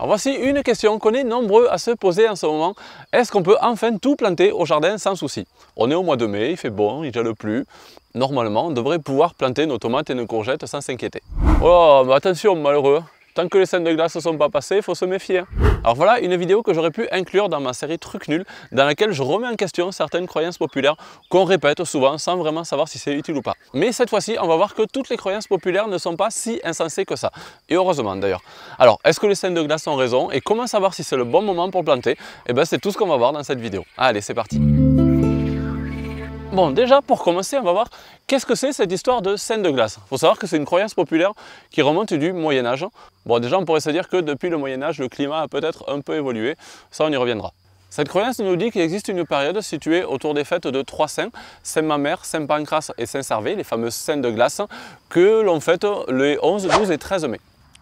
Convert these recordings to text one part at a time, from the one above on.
Alors voici une question qu'on est nombreux à se poser en ce moment. Est-ce qu'on peut enfin tout planter au jardin sans souci On est au mois de mai, il fait bon, il gèle plus. Normalement, on devrait pouvoir planter nos tomates et nos courgettes sans s'inquiéter. Oh, mais attention malheureux Tant que les scènes de glace ne sont pas passées, il faut se méfier. Alors voilà une vidéo que j'aurais pu inclure dans ma série Truc Nul, dans laquelle je remets en question certaines croyances populaires qu'on répète souvent sans vraiment savoir si c'est utile ou pas. Mais cette fois-ci, on va voir que toutes les croyances populaires ne sont pas si insensées que ça. Et heureusement d'ailleurs. Alors, est-ce que les scènes de glace ont raison et comment savoir si c'est le bon moment pour planter Et eh bien, c'est tout ce qu'on va voir dans cette vidéo. Allez, c'est parti Bon, déjà, pour commencer, on va voir qu'est-ce que c'est cette histoire de scène de glace. Il faut savoir que c'est une croyance populaire qui remonte du Moyen Âge. Bon, déjà, on pourrait se dire que depuis le Moyen Âge, le climat a peut-être un peu évolué. Ça, on y reviendra. Cette croyance nous dit qu'il existe une période située autour des fêtes de trois saints, Saint Mamère, Saint Pancras et Saint servé les fameuses scènes de glace, que l'on fête les 11, 12 et 13 mai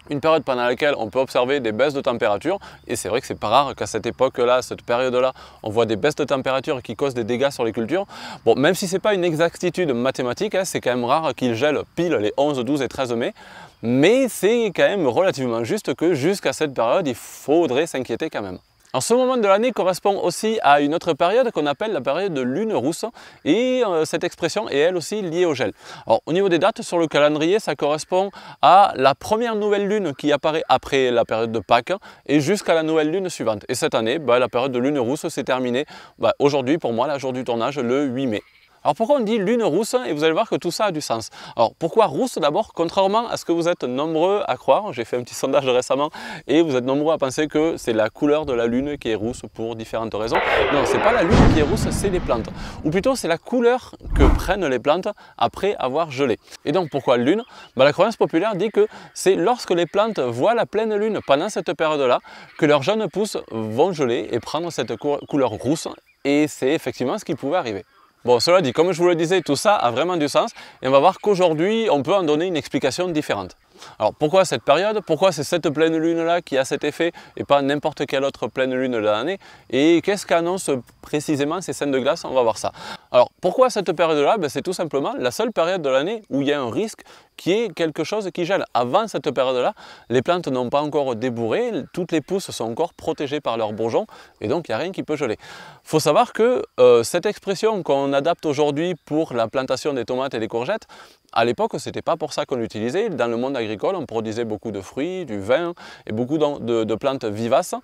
une période pendant laquelle on peut observer des baisses de température. Et c'est vrai que c'est pas rare qu'à cette époque-là, cette période-là, on voit des baisses de température qui causent des dégâts sur les cultures. Bon, même si c'est pas une exactitude mathématique, hein, c'est quand même rare qu'il gèle pile les 11, 12 et 13 mai. Mais c'est quand même relativement juste que jusqu'à cette période, il faudrait s'inquiéter quand même. Alors ce moment de l'année correspond aussi à une autre période qu'on appelle la période de lune rousse et euh, cette expression est elle aussi liée au gel. au niveau des dates sur le calendrier ça correspond à la première nouvelle lune qui apparaît après la période de Pâques et jusqu'à la nouvelle lune suivante. Et cette année bah, la période de lune rousse s'est terminée bah, aujourd'hui pour moi, la jour du tournage, le 8 mai. Alors pourquoi on dit lune rousse Et vous allez voir que tout ça a du sens. Alors pourquoi rousse d'abord Contrairement à ce que vous êtes nombreux à croire, j'ai fait un petit sondage récemment et vous êtes nombreux à penser que c'est la couleur de la lune qui est rousse pour différentes raisons. Non, c'est pas la lune qui est rousse, c'est les plantes. Ou plutôt c'est la couleur que prennent les plantes après avoir gelé. Et donc pourquoi lune bah, La croyance populaire dit que c'est lorsque les plantes voient la pleine lune pendant cette période-là que leurs jeunes pousses vont geler et prendre cette couleur rousse et c'est effectivement ce qui pouvait arriver. Bon, cela dit, comme je vous le disais, tout ça a vraiment du sens et on va voir qu'aujourd'hui, on peut en donner une explication différente. Alors pourquoi cette période Pourquoi c'est cette pleine lune-là qui a cet effet et pas n'importe quelle autre pleine lune de l'année Et qu'est-ce qu'annoncent précisément ces scènes de glace On va voir ça. Alors pourquoi cette période-là ben, C'est tout simplement la seule période de l'année où il y a un risque qui est quelque chose qui gèle. Avant cette période-là, les plantes n'ont pas encore débourré, toutes les pousses sont encore protégées par leurs bourgeons et donc il n'y a rien qui peut geler. Il faut savoir que euh, cette expression qu'on adapte aujourd'hui pour la plantation des tomates et des courgettes, à l'époque, ce n'était pas pour ça qu'on l'utilisait. Dans le monde agricole, on produisait beaucoup de fruits, du vin et beaucoup de, plantes vivaces.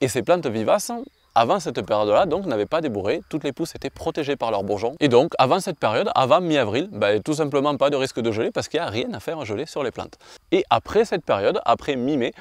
Et ces plantes vivaces, avant cette période-là, donc, n'avaient pas débourré. Toutes les pousses étaient protégées par leurs bourgeons. Et donc, avant cette période, avant mi-avril, ben, tout simplement pas de risque de gelée, parce qu'il n'y a rien à faire geler sur les plantes. Et après cette période, après mi-mai,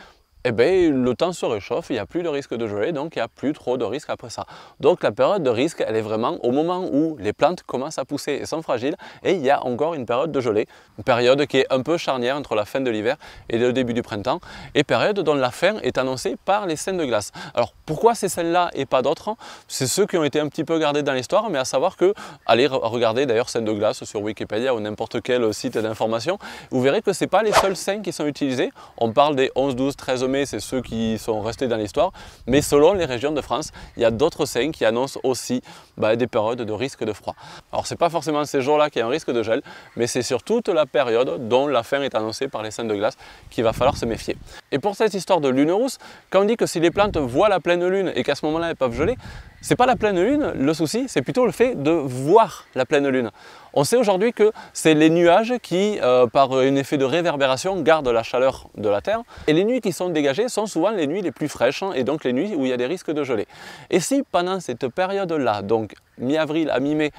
eh ben, le temps se réchauffe, il n'y a plus de risque de gelée, donc il n'y a plus trop de risque après ça. Donc la période de risque, elle est vraiment au moment où les plantes commencent à pousser et sont fragiles, et il y a encore une période de gelée, une période qui est un peu charnière entre la fin de l'hiver et le début du printemps, et période dont la fin est annoncée par les scènes de glace. Alors pourquoi ces celle-là et pas d'autres C'est ceux qui ont été un petit peu gardés dans l'histoire, mais à savoir que, allez regarder d'ailleurs scènes de glace sur Wikipédia ou n'importe quel site d'information, vous verrez que ce pas les seules scènes qui sont utilisées, on parle des 11, 12, 13 c'est ceux qui sont restés dans l'histoire. Mais selon les régions de France, il y a d'autres scènes qui annoncent aussi bah, des périodes de risque de froid. Alors c'est pas forcément ces jours-là qu'il y a un risque de gel, mais c'est sur toute la période dont la fin est annoncée par les scènes de glace qu'il va falloir se méfier. Et pour cette histoire de lune rousse, quand on dit que si les plantes voient la pleine lune et qu'à ce moment-là elles peuvent geler, c'est pas la pleine lune le souci, c'est plutôt le fait de voir la pleine lune. On sait aujourd'hui que c'est les nuages qui, euh, par un effet de réverbération, gardent la chaleur de la Terre. Et les nuits qui sont dégagées sont souvent les nuits les plus fraîches hein, et donc les nuits où il y a des risques de geler. Et si pendant cette période-là, donc mi-avril à mi-mai,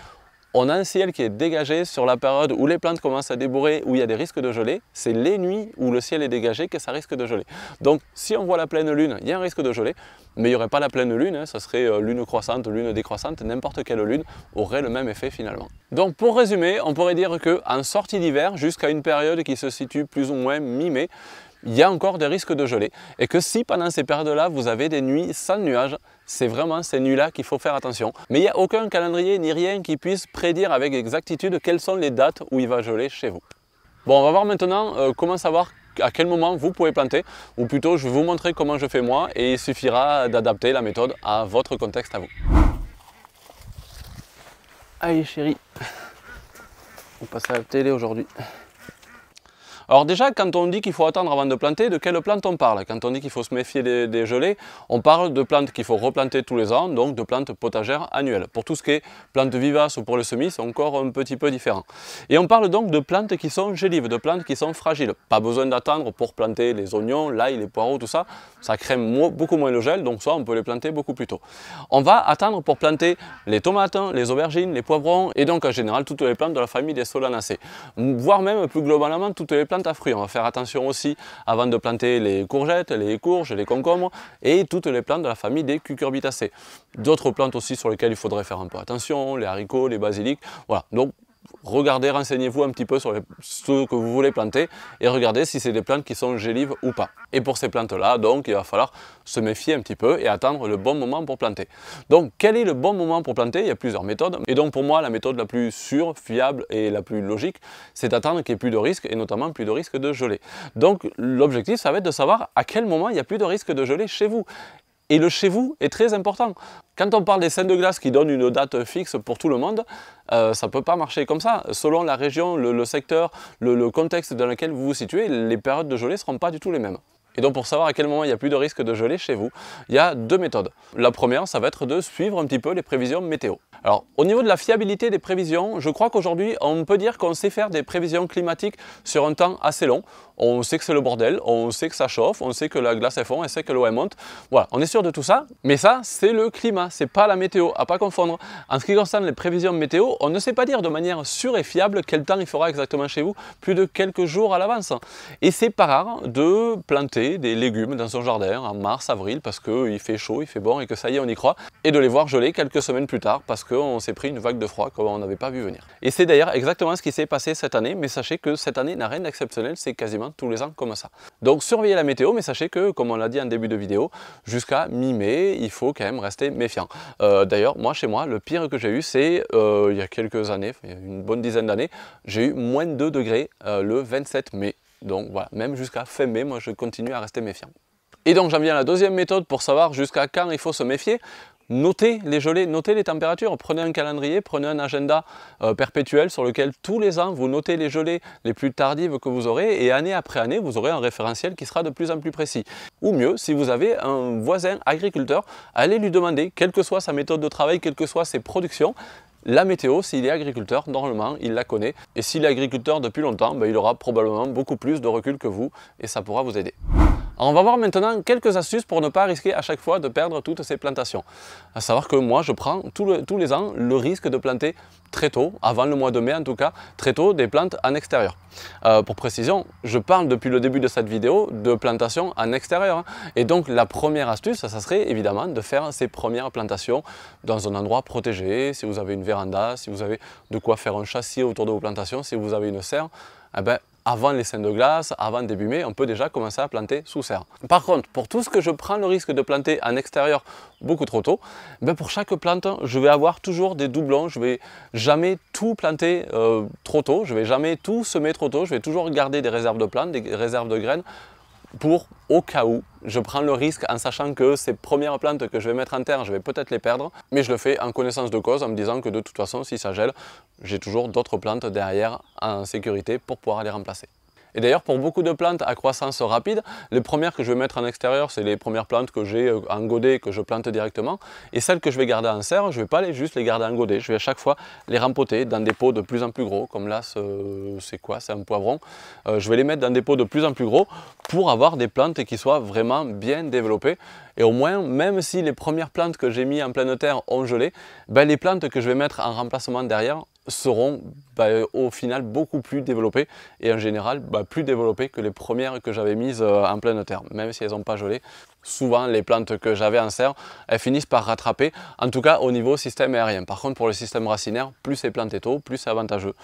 on a un ciel qui est dégagé sur la période où les plantes commencent à débourrer, où il y a des risques de gelée. C'est les nuits où le ciel est dégagé que ça risque de geler. Donc si on voit la pleine lune, il y a un risque de gelée, mais il n'y aurait pas la pleine lune, ce hein. serait euh, lune croissante, lune décroissante, n'importe quelle lune aurait le même effet finalement. Donc pour résumer, on pourrait dire qu'en sortie d'hiver, jusqu'à une période qui se situe plus ou moins mi-mai, il y a encore des risques de gelée. Et que si pendant ces périodes-là, vous avez des nuits sans nuages, c'est vraiment ces nuits-là qu'il faut faire attention. Mais il n'y a aucun calendrier ni rien qui puisse prédire avec exactitude quelles sont les dates où il va geler chez vous. Bon, on va voir maintenant euh, comment savoir à quel moment vous pouvez planter, ou plutôt je vais vous montrer comment je fais moi, et il suffira d'adapter la méthode à votre contexte à vous. Allez chérie, on passe à la télé aujourd'hui. Alors déjà, quand on dit qu'il faut attendre avant de planter, de quelle plantes on parle Quand on dit qu'il faut se méfier des, gelées, on parle de plantes qu'il faut replanter tous les ans, donc de plantes potagères annuelles. Pour tout ce qui est plantes vivaces ou pour le semis, c'est encore un petit peu différent. Et on parle donc de plantes qui sont gélives, de plantes qui sont fragiles. Pas besoin d'attendre pour planter les oignons, l'ail, les poireaux, tout ça. Ça crée beaucoup moins le gel, donc ça, on peut les planter beaucoup plus tôt. On va attendre pour planter les tomates, les aubergines, les poivrons, et donc en général toutes les plantes de la famille des solanacées, voire même plus globalement toutes les plantes à fruits. On va faire attention aussi avant de planter les courgettes, les courges, les concombres et toutes les plantes de la famille des cucurbitacées. D'autres plantes aussi sur lesquelles il faudrait faire un peu attention, les haricots, les basiliques. Voilà. Donc regardez, renseignez-vous un petit peu sur ce que vous voulez planter et regardez si c'est des plantes qui sont gélives ou pas. Et pour ces plantes-là, donc, il va falloir se méfier un petit peu et attendre le bon moment pour planter. Donc, quel est le bon moment pour planter Il y a plusieurs méthodes. Et donc, pour moi, la méthode la plus sûre, fiable et la plus logique, c'est d'attendre qu'il n'y ait plus de risques et notamment plus de risque de gelée. Donc, l'objectif, ça va être de savoir à quel moment il n'y a plus de risque de gelée chez vous. Et le chez vous est très important. Quand on parle des scènes de glace qui donnent une date fixe pour tout le monde, euh, ça ne peut pas marcher comme ça. Selon la région, le, secteur, le, le, contexte dans lequel vous vous situez, les périodes de gelée ne seront pas du tout les mêmes. Et donc pour savoir à quel moment il n'y a plus de risque de gelée chez vous, il y a deux méthodes. La première, ça va être de suivre un petit peu les prévisions météo. Alors au niveau de la fiabilité des prévisions, je crois qu'aujourd'hui on peut dire qu'on sait faire des prévisions climatiques sur un temps assez long on sait que c'est le bordel, on sait que ça chauffe, on sait que la glace est fond, on sait que l'eau elle monte. Voilà, on est sûr de tout ça, mais ça c'est le climat, c'est pas la météo, à pas confondre. En ce qui concerne les prévisions météo, on ne sait pas dire de manière sûre et fiable quel temps il fera exactement chez vous, plus de quelques jours à l'avance. Et c'est pas rare de planter des légumes dans son jardin en mars, avril, parce qu'il fait chaud, il fait bon et que ça y est, on y croit, et de les voir geler quelques semaines plus tard parce qu'on s'est pris une vague de froid comme on n'avait pas vu venir. Et c'est d'ailleurs exactement ce qui s'est passé cette année, mais sachez que cette année n'a rien d'exceptionnel, c'est quasiment tous les ans comme ça. Donc surveillez la météo, mais sachez que, comme on l'a dit en début de vidéo, jusqu'à mi-mai, il faut quand même rester méfiant. Euh, d'ailleurs, moi, chez moi, le pire que j'ai eu, c'est euh, il y a quelques années, une bonne dizaine d'années, j'ai eu moins de 2 degrés euh, le 27 mai. Donc voilà, même jusqu'à fin mai, moi, je continue à rester méfiant. Et donc j'en viens à la deuxième méthode pour savoir jusqu'à quand il faut se méfier notez les gelées, notez les températures, prenez un calendrier, prenez un agenda euh, perpétuel sur lequel tous les ans vous notez les gelées les plus tardives que vous aurez et année après année vous aurez un référentiel qui sera de plus en plus précis. Ou mieux, si vous avez un voisin agriculteur, allez lui demander, quelle que soit sa méthode de travail, quelles que soient ses productions, la météo, s'il est agriculteur, normalement, il la connaît. Et s'il est agriculteur depuis longtemps, ben, il aura probablement beaucoup plus de recul que vous et ça pourra vous aider on va voir maintenant quelques astuces pour ne pas risquer à chaque fois de perdre toutes ces plantations. À savoir que moi, je prends tous les ans le risque de planter très tôt, avant le mois de mai en tout cas, très tôt des plantes en extérieur. Euh, pour précision, je parle depuis le début de cette vidéo de plantations en extérieur. Hein. Et donc la première astuce, ça, serait évidemment de faire ces premières plantations dans un endroit protégé, si vous avez une véranda, si vous avez de quoi faire un châssis autour de vos plantations, si vous avez une serre, eh ben, avant les scènes de glace, avant début mai, on peut déjà commencer à planter sous serre. Par contre, pour tout ce que je prends le risque de planter en extérieur beaucoup trop tôt, ben pour chaque plante, je vais avoir toujours des doublons, je vais jamais tout planter euh, trop tôt, je vais jamais tout semer trop tôt, je vais toujours garder des réserves de plantes, des réserves de graines pour au cas où. Je prends le risque en sachant que ces premières plantes que je vais mettre en terre, je vais peut-être les perdre, mais je le fais en connaissance de cause en me disant que de toute façon, si ça gèle, j'ai toujours d'autres plantes derrière en sécurité pour pouvoir les remplacer. Et d'ailleurs, pour beaucoup de plantes à croissance rapide, les premières que je vais mettre en extérieur, c'est les premières plantes que j'ai euh, en que je plante directement. Et celles que je vais garder en serre, je ne vais pas les, juste les garder en godet. Je vais à chaque fois les rempoter dans des pots de plus en plus gros. Comme là, c'est quoi C'est un poivron. Euh, je vais les mettre dans des pots de plus en plus gros pour avoir des plantes qui soient vraiment bien développées. Et au moins, même si les premières plantes que j'ai mis en pleine terre ont gelé, ben, les plantes que je vais mettre en remplacement derrière seront bah, au final beaucoup plus développées et en général bah, plus développées que les premières que j'avais mises euh, en pleine terre, même si elles n'ont pas gelé. Souvent, les plantes que j'avais en serre, elles finissent par rattraper, en tout cas au niveau système aérien. Par contre, pour le système racinaire, plus c'est plantes tôt, plus c'est avantageux.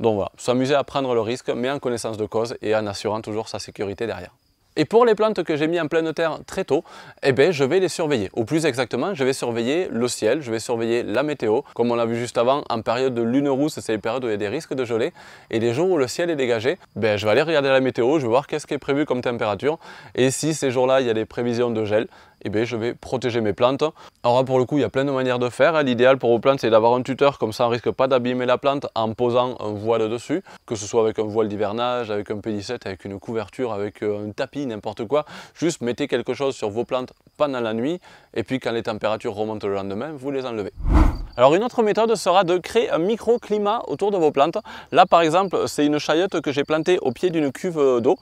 Donc voilà, s'amuser à prendre le risque, mais en connaissance de cause et en assurant toujours sa sécurité derrière. Et pour les plantes que j'ai mis en pleine terre très tôt, eh bien je vais les surveiller. Ou plus exactement, je vais surveiller le ciel, je vais surveiller la météo. Comme on l'a vu juste avant, en période de lune rousse, c'est les périodes où il y a des risques de gelée Et les jours où le ciel est dégagé, ben, je vais aller regarder la météo, je vais voir qu'est-ce qui est prévu comme température. Et si ces jours-là, il y a des prévisions de gel, eh ben, je vais protéger mes plantes. Alors pour le coup, il y a plein de manières de faire. Hein. L'idéal pour vos plantes, c'est d'avoir un tuteur, comme ça on risque pas d'abîmer la plante en posant un voile dessus, que ce soit avec un voile d'hivernage, avec un pédicette, avec une couverture, avec euh, un tapis, n'importe quoi. Juste mettez quelque chose sur vos plantes pendant la nuit, et puis quand les températures remontent le lendemain, vous les enlevez. Alors une autre méthode sera de créer un microclimat autour de vos plantes. Là par exemple c'est une chayotte que j'ai plantée au pied d'une cuve d'eau.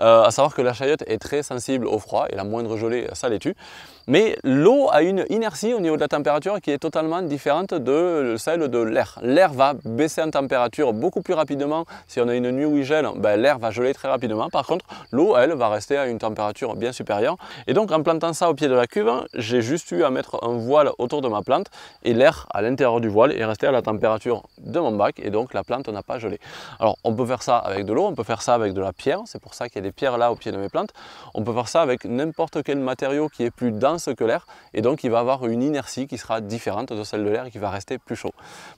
Euh, à savoir que la chayotte est très sensible au froid et la moindre gelée ça les tue. Mais l'eau a une inertie au niveau de la température qui est totalement différente de celle de l'air. L'air va baisser en température beaucoup plus rapidement. Si on a une nuit où il gèle, ben, l'air va geler très rapidement. Par contre l'eau elle va rester à une température bien supérieure. Et donc en plantant ça au pied de la cuve, j'ai juste eu à mettre un voile autour de ma plante et l'air a à l'intérieur du voile et rester à la température de mon bac et donc la plante n'a pas gelé. Alors on peut faire ça avec de l'eau, on peut faire ça avec de la pierre, c'est pour ça qu'il y a des pierres là au pied de mes plantes. On peut faire ça avec n'importe quel matériau qui est plus dense que l'air et donc il va avoir une inertie qui sera différente de celle de l'air et qui va rester plus chaud.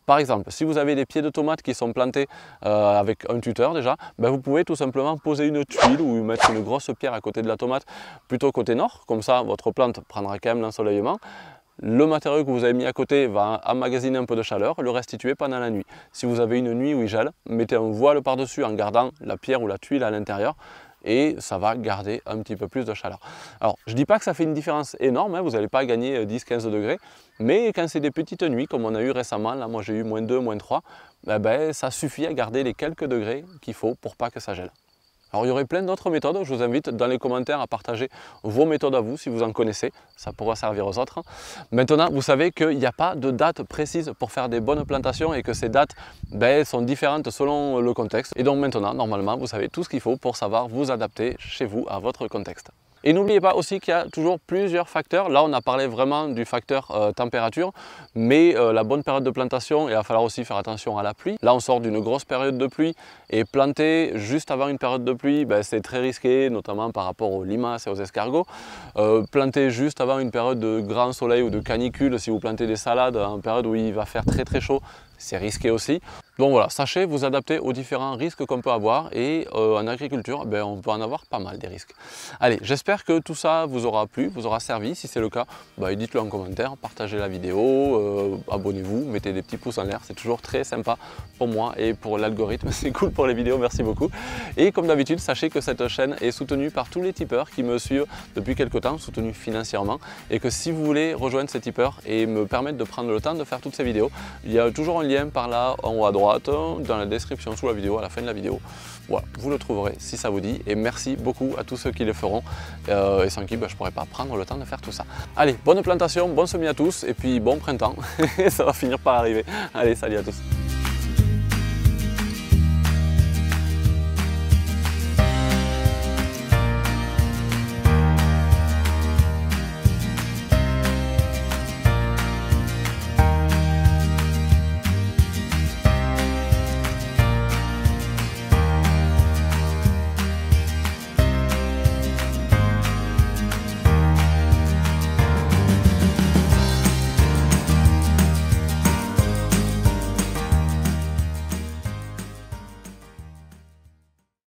Par exemple, si vous avez des pieds de tomates qui sont plantés euh, avec un tuteur déjà, ben, vous pouvez tout simplement poser une tuile ou mettre une grosse pierre à côté de la tomate plutôt côté nord, comme ça votre plante prendra quand même l'ensoleillement le matériau que vous avez mis à côté va emmagasiner un peu de chaleur, le restituer pendant la nuit. Si vous avez une nuit où il gèle, mettez un voile par-dessus en gardant la pierre ou la tuile à l'intérieur et ça va garder un petit peu plus de chaleur. Alors, je ne dis pas que ça fait une différence énorme, hein, vous n'allez pas gagner 10-15 euh, degrés, mais quand c'est des petites nuits, comme on a eu récemment, là moi j'ai eu moins 2, moins 3, eh ben, ça suffit à garder les quelques degrés qu'il faut pour pas que ça gèle. Alors il y aurait plein d'autres méthodes, je vous invite dans les commentaires à partager vos méthodes à vous si vous en connaissez, ça pourra servir aux autres. Maintenant, vous savez qu'il n'y a pas de date précise pour faire des bonnes plantations et que ces dates ben, sont différentes selon le contexte. Et donc maintenant, normalement, vous savez tout ce qu'il faut pour savoir vous adapter chez vous à votre contexte. Et n'oubliez pas aussi qu'il y a toujours plusieurs facteurs. Là, on a parlé vraiment du facteur euh, température, mais euh, la bonne période de plantation, il va falloir aussi faire attention à la pluie. Là, on sort d'une grosse période de pluie et planter juste avant une période de pluie, ben, c'est très risqué, notamment par rapport aux limaces et aux escargots. Euh, planter juste avant une période de grand soleil ou de canicule, si vous plantez des salades en période où il va faire très très chaud, c'est risqué aussi. Bon voilà, sachez vous adapter aux différents risques qu'on peut avoir et euh, en agriculture, ben, on peut en avoir pas mal des risques. Allez, j'espère que tout ça vous aura plu, vous aura servi. Si c'est le cas, ben, dites-le en commentaire, partagez la vidéo, euh, abonnez-vous, mettez des petits pouces en l'air, c'est toujours très sympa pour moi et pour l'algorithme, c'est cool pour les vidéos, merci beaucoup. Et comme d'habitude, sachez que cette chaîne est soutenue par tous les tipeurs qui me suivent depuis quelques temps, soutenus financièrement, et que si vous voulez rejoindre ces tipeurs et me permettre de prendre le temps de faire toutes ces vidéos, il y a toujours un lien par là en haut à droite dans la description sous la vidéo, à la fin de la vidéo. Voilà, vous le trouverez si ça vous dit. Et merci beaucoup à tous ceux qui le feront euh, et sans qui bah, je ne pourrais pas prendre le temps de faire tout ça. Allez, bonne plantation, bon semis à tous et puis bon printemps. ça va finir par arriver. Allez, salut à tous.